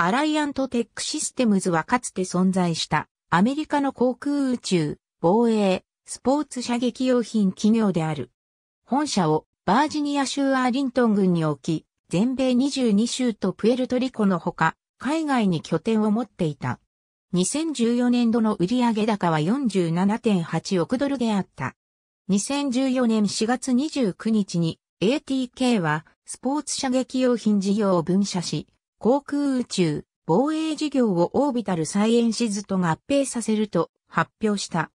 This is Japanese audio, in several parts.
アライアントテックシステムズはかつて存在したアメリカの航空宇宙、防衛、スポーツ射撃用品企業である。本社をバージニア州アーリントン郡に置き、全米22州とプエルトリコのほか、海外に拠点を持っていた。2014年度の売上高は47.8億ドルであった。2014年4月29日に ATK はスポーツ射撃用品事業を分社し、航空宇宙、防衛事業をオービタルサイエンシズと合併させると発表した。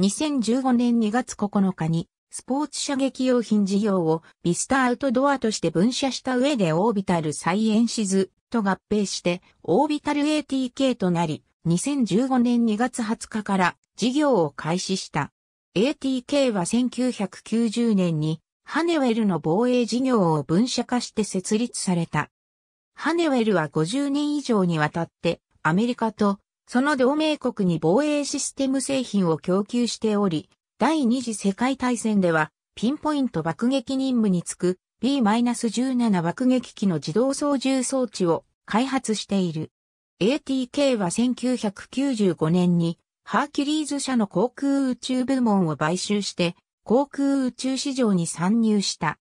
2015年2月9日にスポーツ射撃用品事業をビスタアウトドアとして分社した上でオービタルサイエンシズと合併してオービタル ATK となり、2015年2月20日から事業を開始した。ATK は1990年にハネウェルの防衛事業を分社化して設立された。ハネウェルは50年以上にわたってアメリカとその同盟国に防衛システム製品を供給しており、第二次世界大戦ではピンポイント爆撃任務につく B-17 爆撃機の自動操縦装置を開発している。ATK は1995年にハーキュリーズ社の航空宇宙部門を買収して航空宇宙市場に参入した。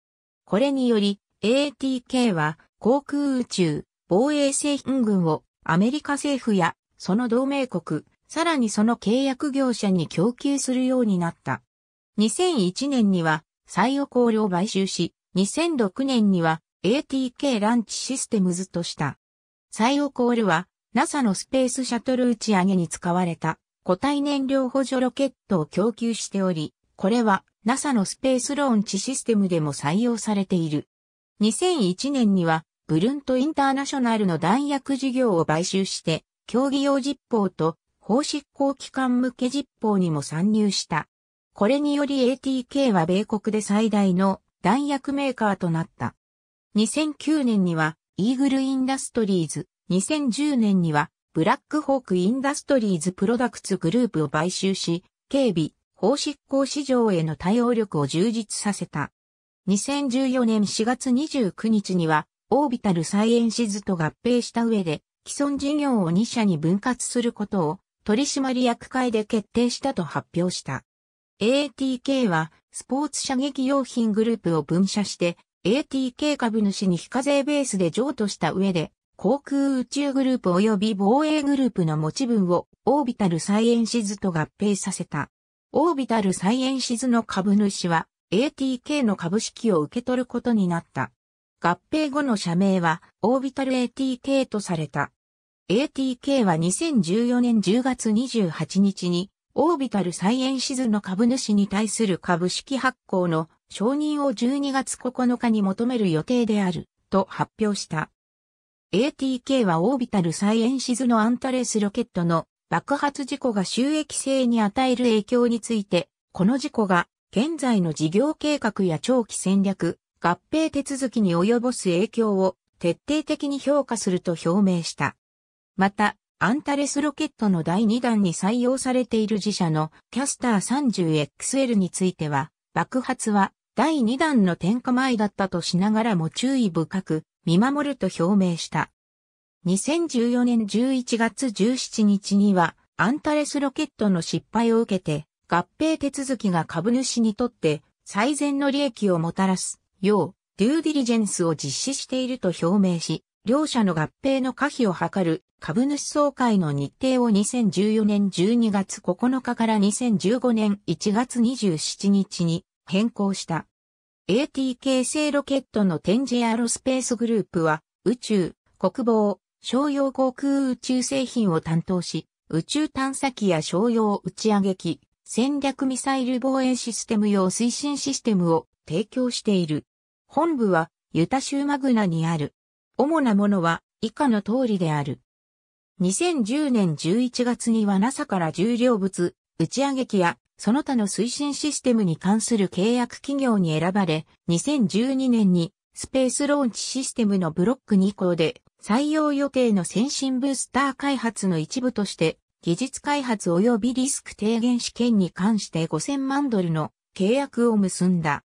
これにより ATK は航空宇宙、防衛製品群をアメリカ政府やその同盟国、さらにその契約業者に供給するようになった。2001年には、サイオコールを買収し、2006年には ATK ランチシステムズとした。サイオコールは NASA のスペースシャトル打ち上げに使われた固体燃料補助ロケットを供給しており、これは NASA のスペースローンチシステムでも採用されている。2001年にはブルントインターナショナルの弾薬事業を買収して、競技用実報と法執行機関向け実報にも参入した。これにより ATK は米国で最大の弾薬メーカーとなった。2009年にはイーグルインダストリーズ、2010年にはブラックホークインダストリーズプロダクツグループを買収し、警備、法執行市場への対応力を充実させた。2014年4月29日にはオービタルサイエンシズと合併した上で、既存事業を2社に分割することを取締役会で決定したと発表した。ATK はスポーツ射撃用品グループを分社して ATK 株主に非課税ベースで譲渡した上で航空宇宙グループ及び防衛グループの持ち分をオービタルサイエンシズと合併させた。オービタルサイエンシズの株主は ATK の株式を受け取ることになった。合併後の社名は、オービタル ATK とされた。ATK は2014年10月28日に、オービタルサイエンシズの株主に対する株式発行の承認を12月9日に求める予定である、と発表した。ATK はオービタルサイエンシズのアンタレスロケットの爆発事故が収益性に与える影響について、この事故が現在の事業計画や長期戦略、合併手続きに及ぼす影響を徹底的に評価すると表明した。また、アンタレスロケットの第2弾に採用されている自社のキャスター 30XL については、爆発は第2弾の点火前だったとしながらも注意深く見守ると表明した。2014年11月17日には、アンタレスロケットの失敗を受けて、合併手続きが株主にとって最善の利益をもたらす要、デューディリジェンスを実施していると表明し、両社の合併の可否を図る株主総会の日程を2014年12月9日から2015年1月27日に変更した。ATK 製ロケットの展示アロスペースグループは宇宙、国防、商用航空宇宙製品を担当し、宇宙探査機や商用打ち上げ機、戦略ミサイル防衛システム用推進システムを提供している。本部はユタ州マグナにある。主なものは以下の通りである。2010年11月には NASA から重量物、打ち上げ機やその他の推進システムに関する契約企業に選ばれ、2012年にスペースローンチシステムのブロック2項で採用予定の先進ブースター開発の一部として技術開発及びリスク低減試験に関して5000万ドルの契約を結んだ。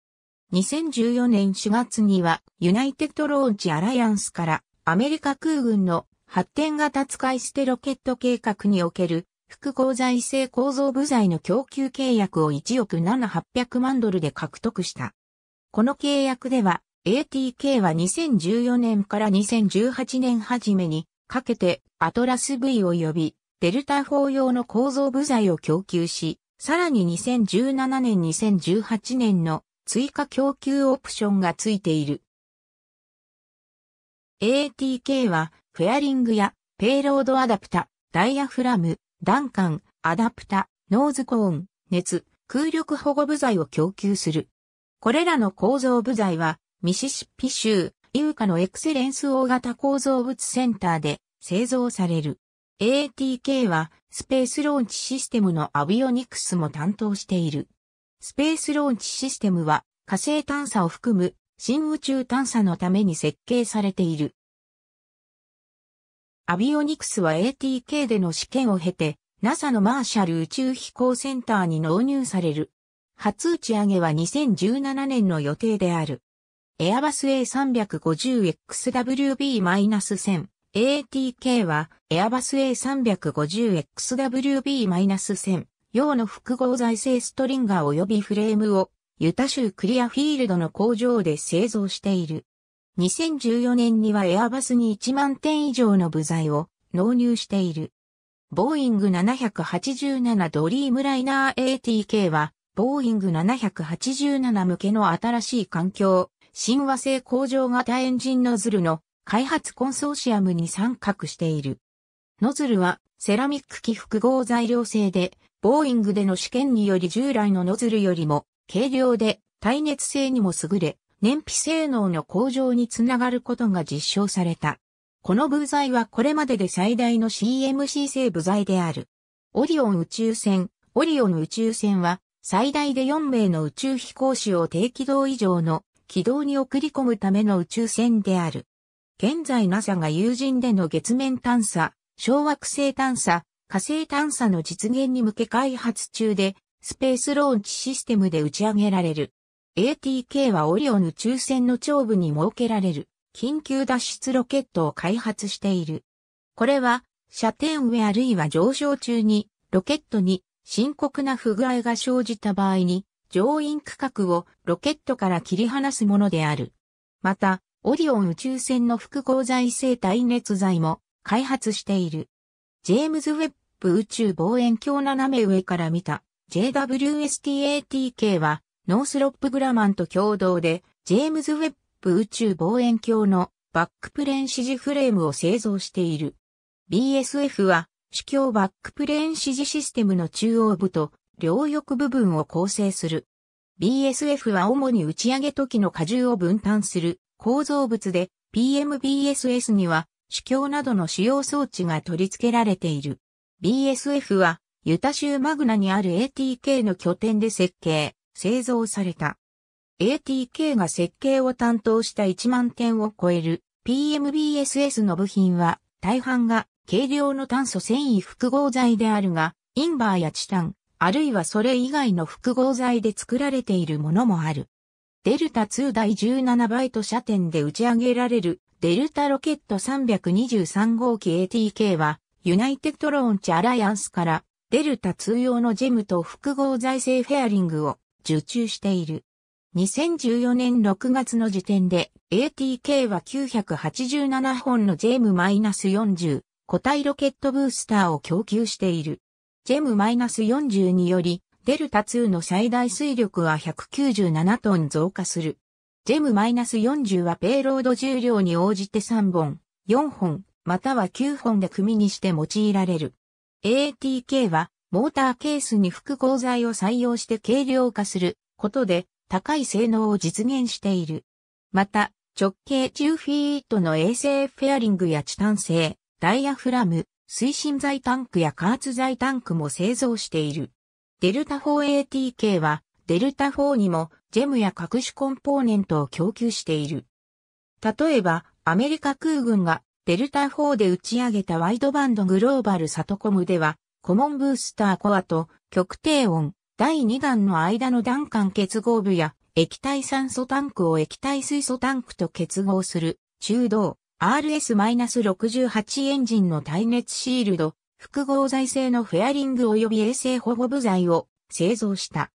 2014年4月にはユナイテッドローンチアライアンスからアメリカ空軍の発展型使い捨てロケット計画における複合財政構造部材の供給契約を1億7800万ドルで獲得した。この契約では ATK は2014年から2018年初めにかけてアトラス V を呼びデルタ4用の構造部材を供給し、さらに2017年2018年の追加供給オプションがついている。ATK は、フェアリングや、ペイロードアダプタ、ダイヤフラム、ダンカン、アダプタ、ノーズコーン、熱、空力保護部材を供給する。これらの構造部材は、ミシシッピ州、イウカのエクセレンス大型構造物センターで製造される。ATK は、スペースローンチシステムのアビオニクスも担当している。スペースローンチシステムは火星探査を含む新宇宙探査のために設計されている。アビオニクスは ATK での試験を経て NASA のマーシャル宇宙飛行センターに納入される。初打ち上げは2017年の予定である。エアバス A350XWB-1000。ATK はエアバス A350XWB-1000 用の複合材製ストリンガー及びフレームをユタ州クリアフィールドの工場で製造している。2014年にはエアバスに1万点以上の部材を納入している。ボーイング787ドリームライナー ATK は、ボーイング787向けの新しい環境、親和性向上型エンジンノズルの開発コンソーシアムに参画している。ノズルはセラミック基複合材料製でボーイングでの試験により従来のノズルよりも軽量で耐熱性にも優れ、燃費性能の向上につながることが実証された。この部材はこれまでで最大の CMC 製部材である。オリオン宇宙船、オリオン宇宙船は最大で4名の宇宙飛行士を低軌道以上の軌道に送り込むための宇宙船である。現在 NASA が有人での月面探査、小惑星探査、火星探査の実現に向け開発中で、スペースローンチシステムで打ち上げられる。ATK はオリオン宇宙船の頂部に設けられる緊急脱出ロケットを開発している。これは射程上あるいは上昇中にロケットに深刻な不具合が生じた場合に乗員区画をロケットから切り離すものである。また、オリオン宇宙船の複合材生体熱材も開発している。ジェームズ・ウェッブ宇宙望遠鏡斜め上から見た JWSTATK はノースロップ・グラマンと共同でジェームズ・ウェッブ宇宙望遠鏡のバックプレーン指示フレームを製造している。BSF は主教バックプレーン指示システムの中央部と両翼部分を構成する。BSF は主に打ち上げ時の荷重を分担する構造物で PMBSS には主教などの使用装置が取り付けられている。BSF は、ユタ州マグナにある ATK の拠点で設計、製造された。ATK が設計を担当した1万点を超える PMBSS の部品は、大半が軽量の炭素繊維複合材であるが、インバーやチタン、あるいはそれ以外の複合材で作られているものもある。デルタ2第17バイト射点で打ち上げられるデルタロケット323号機 ATK は、ユナイテッドローンチアライアンスから、デルタ通用のジェムと複合財政フェアリングを受注している。2014年6月の時点で、ATK は987本のジェム -40 個体ロケットブースターを供給している。ジェム -40 により、デルタ2の最大水力は197トン増加する。ジェム -40 はペイロード重量に応じて3本、4本、または9本で組にして用いられる。a t k は、モーターケースに複合材を採用して軽量化することで、高い性能を実現している。また、直径10フィートの衛星フェアリングやチタン製、ダイヤフラム、推進材タンクや加圧材タンクも製造している。デルタ 4ATK は、デルタ4にもジェムや各種コンポーネントを供給している。例えば、アメリカ空軍がデルタ4で打ち上げたワイドバンドグローバルサトコムでは、コモンブースターコアと極低音第2弾の間の弾間結合部や液体酸素タンクを液体水素タンクと結合する中道 RS-68 エンジンの耐熱シールド、複合材製のフェアリング及び衛生保護部材を製造した。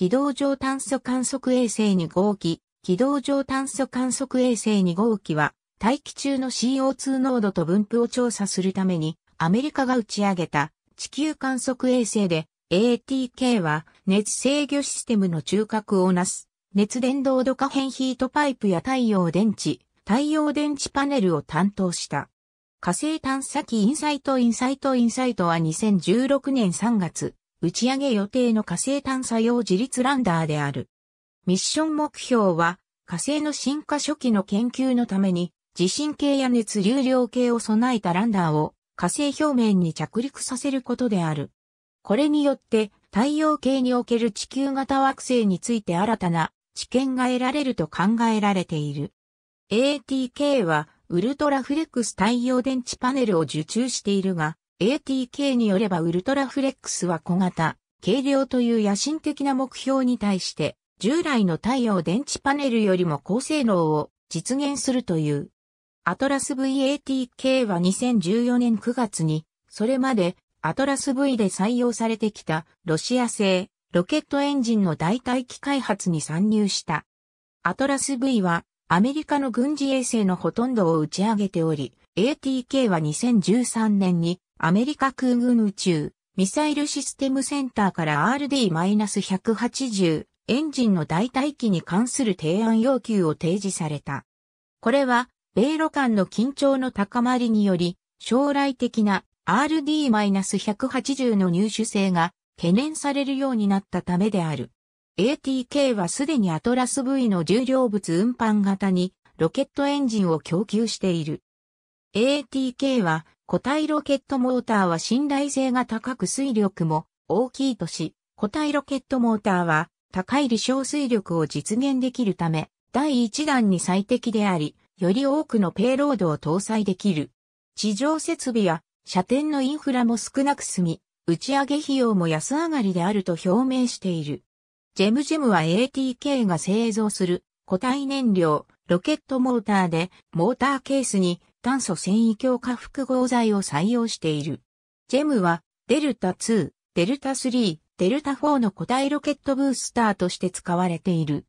軌道上炭素観測衛星2号機、軌道上炭素観測衛星2号機は、大気中の CO2 濃度と分布を調査するために、アメリカが打ち上げた地球観測衛星で、ATK は熱制御システムの中核をなす、熱伝導度可変ヒートパイプや太陽電池、太陽電池パネルを担当した。火星探査機インサイトインサイトインサイトは2016年3月、打ち上げ予定の火星探査用自立ランダーである。ミッション目標は、火星の進化初期の研究のために、地震計や熱流量計を備えたランダーを火星表面に着陸させることである。これによって太陽系における地球型惑星について新たな知見が得られると考えられている。ATK はウルトラフレックス太陽電池パネルを受注しているが、ATK によればウルトラフレックスは小型、軽量という野心的な目標に対して、従来の太陽電池パネルよりも高性能を実現するという。アトラス VATK は2014年9月に、それまでアトラス V で採用されてきたロシア製ロケットエンジンの代替機開発に参入した。アトラス V はアメリカの軍事衛星のほとんどを打ち上げており、ATK は2013年にアメリカ空軍宇宙ミサイルシステムセンターから RD-180 エンジンの代替機に関する提案要求を提示された。これは、米ロ間の緊張の高まりにより、将来的な RD-180 の入手性が懸念されるようになったためである。ATK はすでにアトラス V の重量物運搬型にロケットエンジンを供給している。ATK は固体ロケットモーターは信頼性が高く水力も大きいとし、固体ロケットモーターは高い離小水力を実現できるため、第1弾に最適であり、より多くのペイロードを搭載できる。地上設備や射点のインフラも少なく済み、打ち上げ費用も安上がりであると表明している。ジェムジェムは ATK が製造する固体燃料、ロケットモーターで、モーターケースに炭素繊維強化複合剤を採用している。ジェムは、デルタ2、デルタ3、デルタ4の個体ロケットブースターとして使われている。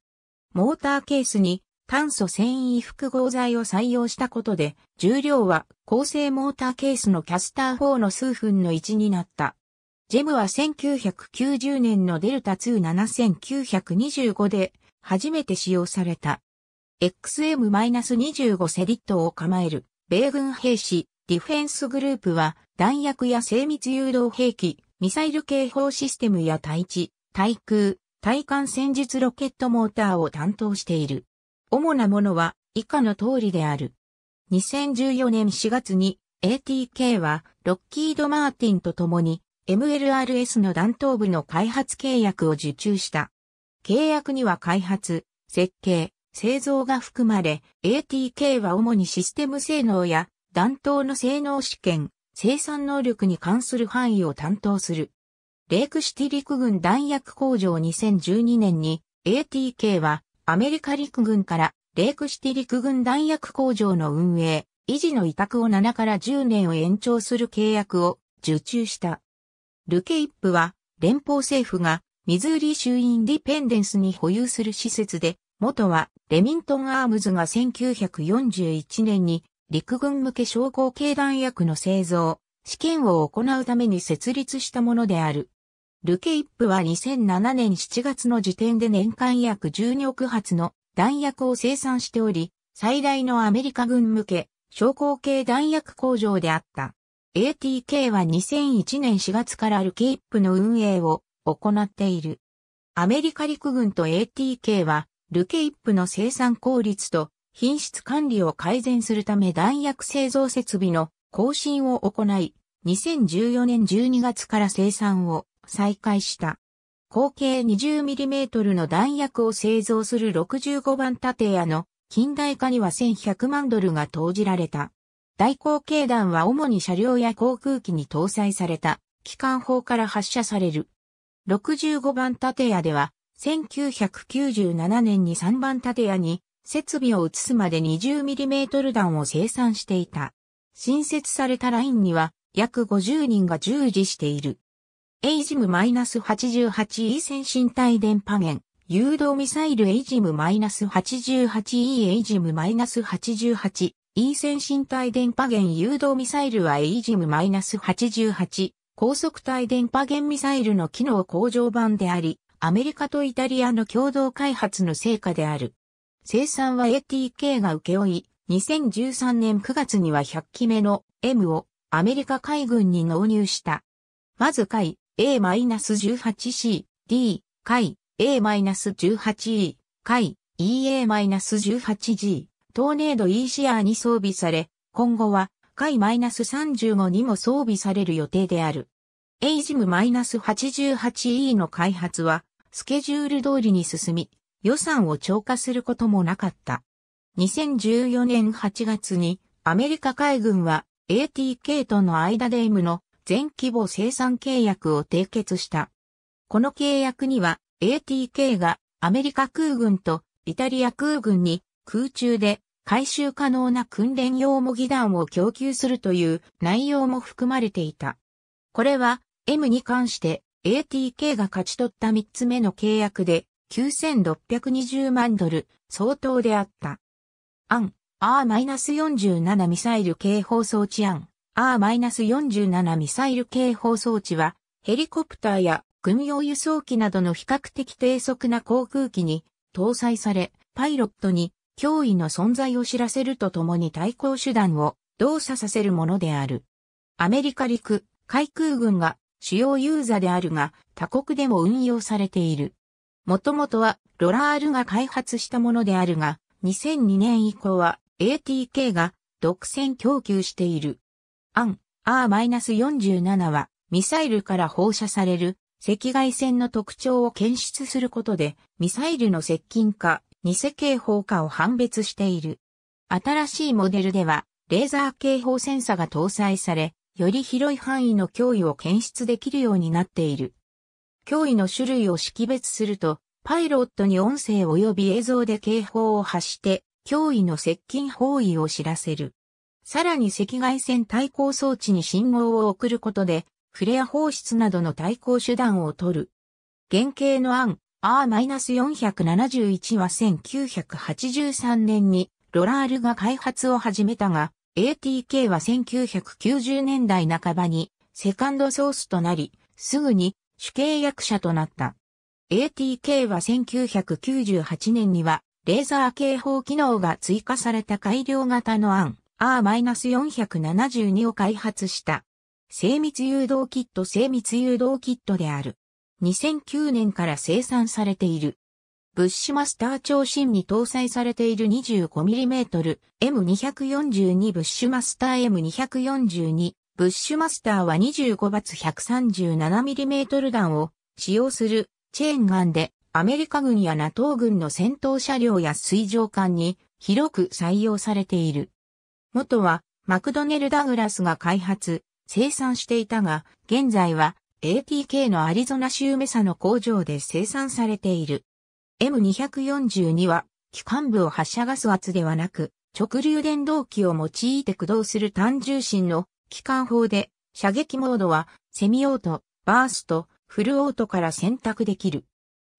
モーターケースに炭素繊維複合剤を採用したことで、重量は構成モーターケースのキャスター4の数分の1になった。ジェムは1990年のデルタ27925で初めて使用された。XM-25 セリットを構える米軍兵士、ディフェンスグループは、弾薬や精密誘導兵器、ミサイル警報システムや対地、対空、対艦戦術ロケットモーターを担当している。主なものは以下の通りである。2014年4月に ATK はロッキード・マーティンと共に MLRS の弾頭部の開発契約を受注した。契約には開発、設計、製造が含まれ、ATK は主にシステム性能や弾頭の性能試験、生産能力に関する範囲を担当する。レイクシティ陸軍弾薬工場2012年に ATK はアメリカ陸軍からレイクシティ陸軍弾薬工場の運営、維持の委託を7から10年を延長する契約を受注した。ルケイップは連邦政府がミズーリ州インディペンデンスに保有する施設で元は、レミントン・アームズが1941年に、陸軍向け商工経団薬の製造、試験を行うために設立したものである。ルケイップは2007年7月の時点で年間約12億発の弾薬を生産しており、最大のアメリカ軍向け、商工系弾薬工場であった。ATK は2001年4月からルケイップの運営を行っている。アメリカ陸軍と ATK はルケイップの生産効率と品質管理を改善するため弾薬製造設備の更新を行い、2014年12月から生産を再開した。合計 20mm の弾薬を製造する65番建屋の近代化には1100万ドルが投じられた。大口径弾は主に車両や航空機に搭載された機関砲から発射される。65番建屋では1997年に3番建屋に設備を移すまで 20mm 弾を生産していた。新設されたラインには約50人が従事している。エイジム -88E 先進帯電波源、誘導ミサイルエイジム -88E エイジム -88E 先進帯電波源誘導ミサイルはエイジム -88 高速帯電波源ミサイルの機能向上版であり、アメリカとイタリアの共同開発の成果である。生産は ATK が請負い、2013年9月には100機目の M をアメリカ海軍に納入した。まず海 A-18C、D、海 A-18E、海 EA-18G、トーネード E シアに装備され、今後は海 -35 にも装備される予定である。エイジム -88E の開発はスケジュール通りに進み、予算を超過することもなかった。2014年8月にアメリカ海軍は ATK との間で M の全規模生産契約を締結した。この契約には ATK がアメリカ空軍とイタリア空軍に空中で回収可能な訓練用模擬弾を供給するという内容も含まれていた。これは M に関して ATK が勝ち取った3つ目の契約で9620万ドル相当であった。アン、R-47 ミサイル警報装置アン、R-47 ミサイル警報装置はヘリコプターや軍用輸送機などの比較的低速な航空機に搭載され、パイロットに脅威の存在を知らせるとともに対抗手段を動作させるものである。アメリカ陸海空軍が主要ユーザーであるが、他国でも運用されている。もともとは、ロラールが開発したものであるが、2002年以降は ATK が独占供給している。アン、R-47 は、ミサイルから放射される赤外線の特徴を検出することで、ミサイルの接近か、偽警報かを判別している。新しいモデルでは、レーザー警報センサが搭載され、より広い範囲の脅威を検出できるようになっている。脅威の種類を識別すると、パイロットに音声及び映像で警報を発して、脅威の接近方位を知らせる。さらに赤外線対抗装置に信号を送ることで、フレア放出などの対抗手段を取る。原型の案 R-471 は1983年にロラールが開発を始めたが、ATK は1990年代半ばにセカンドソースとなり、すぐに主契約者となった。ATK は1998年にはレーザー警報機能が追加された改良型の案 R-472 を開発した。精密誘導キット精密誘導キットである。2009年から生産されている。ブッシュマスター長身に搭載されている 25mm M242 ブッシュマスター M242 ブッシュマスターは25発 137mm 弾を使用するチェーンガンでアメリカ軍や NATO 軍の戦闘車両や水上艦に広く採用されている。元はマクドネル・ダグラスが開発、生産していたが、現在は ATK のアリゾナ州メサの工場で生産されている。M242 は、機関部を発射ガス圧ではなく、直流電動機を用いて駆動する単重心の機関砲で、射撃モードは、セミオート、バースト、フルオートから選択できる。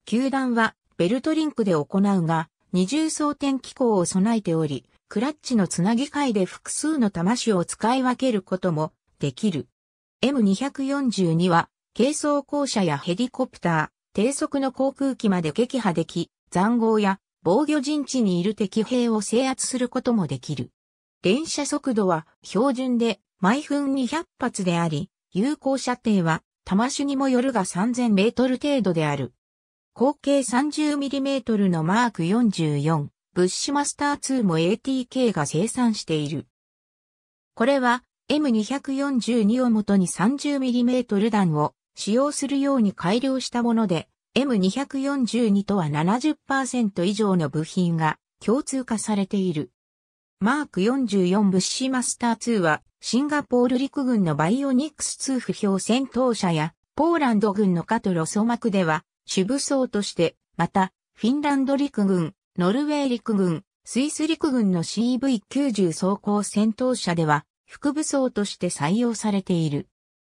球団は、ベルトリンクで行うが、二重装填機構を備えており、クラッチのつなぎ替えで複数の魂を使い分けることもできる。M242 は、軽装甲車やヘリコプタ低速の航空機まで撃破でき、残壕や防御陣地にいる敵兵を制圧することもできる。連射速度は標準で毎分200発であり、有効射程は玉種にもよるが3000メートル程度である。口径 30mm のマーク44、ブッシュマスター2も ATK が生産している。これは M242 をもとに 30mm 弾を使用するように改良したもので、M242 とは70%以上の部品が共通化されている。マーク44物資マスター2はシンガポール陸軍のバイオニックス2不評戦闘車やポーランド軍のカトロソマクでは主武装として、またフィンランド陸軍、ノルウェー陸軍、スイス陸軍の CV90 装甲戦闘車では副武装として採用されている。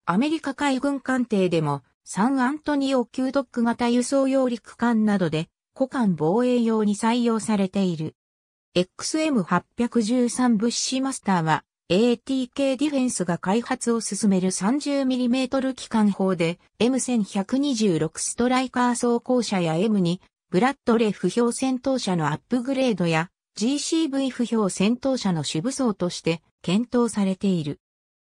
アメリカ海軍艦艇でも、サンアントニオ級ドック型輸送用陸艦などで、古艦防衛用に採用されている。XM813 物資マスターは、ATK ディフェンスが開発を進める 30mm 機関砲で M1126 ストライカー装甲車や M2 ブラッドレ不評戦闘車のアップグレードや GCV 不評戦闘車の主武装として検討されている。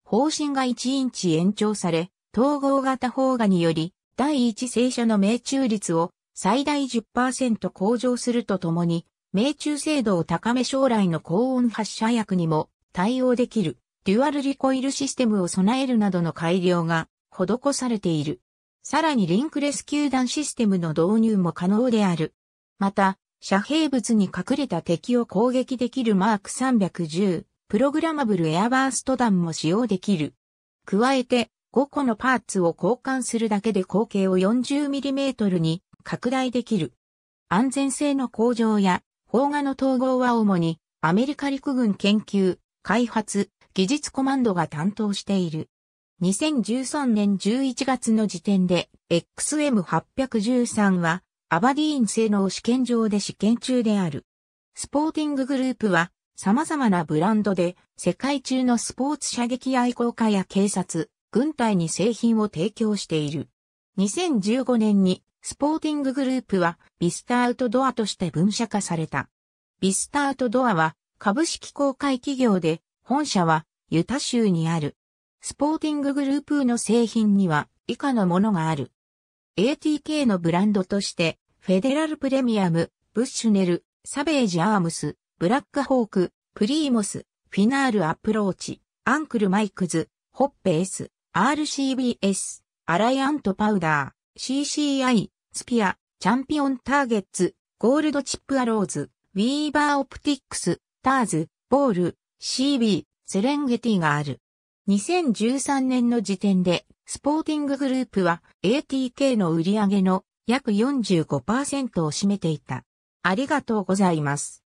方針が1インチ延長され、統合型砲画により、第一聖書の命中率を最大10%向上するとともに、命中精度を高め将来の高温発射薬にも対応できる、デュアルリコイルシステムを備えるなどの改良が施されている。さらにリンクレス球団システムの導入も可能である。また、遮蔽物に隠れた敵を攻撃できるマーク310、プログラマブルエアバースト弾も使用できる。加えて、5個のパーツを交換するだけで口径を 40mm に拡大できる。安全性の向上や砲画の統合は主にアメリカ陸軍研究、開発、技術コマンドが担当している。2013年11月の時点で XM813 はアバディーン製の試験場で試験中である。スポーティンググループは様々なブランドで世界中のスポーツ射撃愛好家や警察、軍隊に製品を提供している。2015年にスポーティンググループはビスターアウトドアとして分社化された。ビスターアウトドアは株式公開企業で本社はユタ州にある。スポーティンググループの製品には以下のものがある。ATK のブランドとしてフェデラルプレミアム、ブッシュネル、サベージアームス、ブラックホーク、プリーモス、フィナールアプローチ、アンクルマイクズ、ホッペース、RCBS、アライアントパウダー、CCI、スピア、チャンピオンターゲッツ、ゴールドチップアローズ、ウィーバーオプティックス、ターズ、ボール、CB、セレンゲティがある。2013年の時点で、スポーティンググループは ATK の売り上げの約45%を占めていた。ありがとうございます。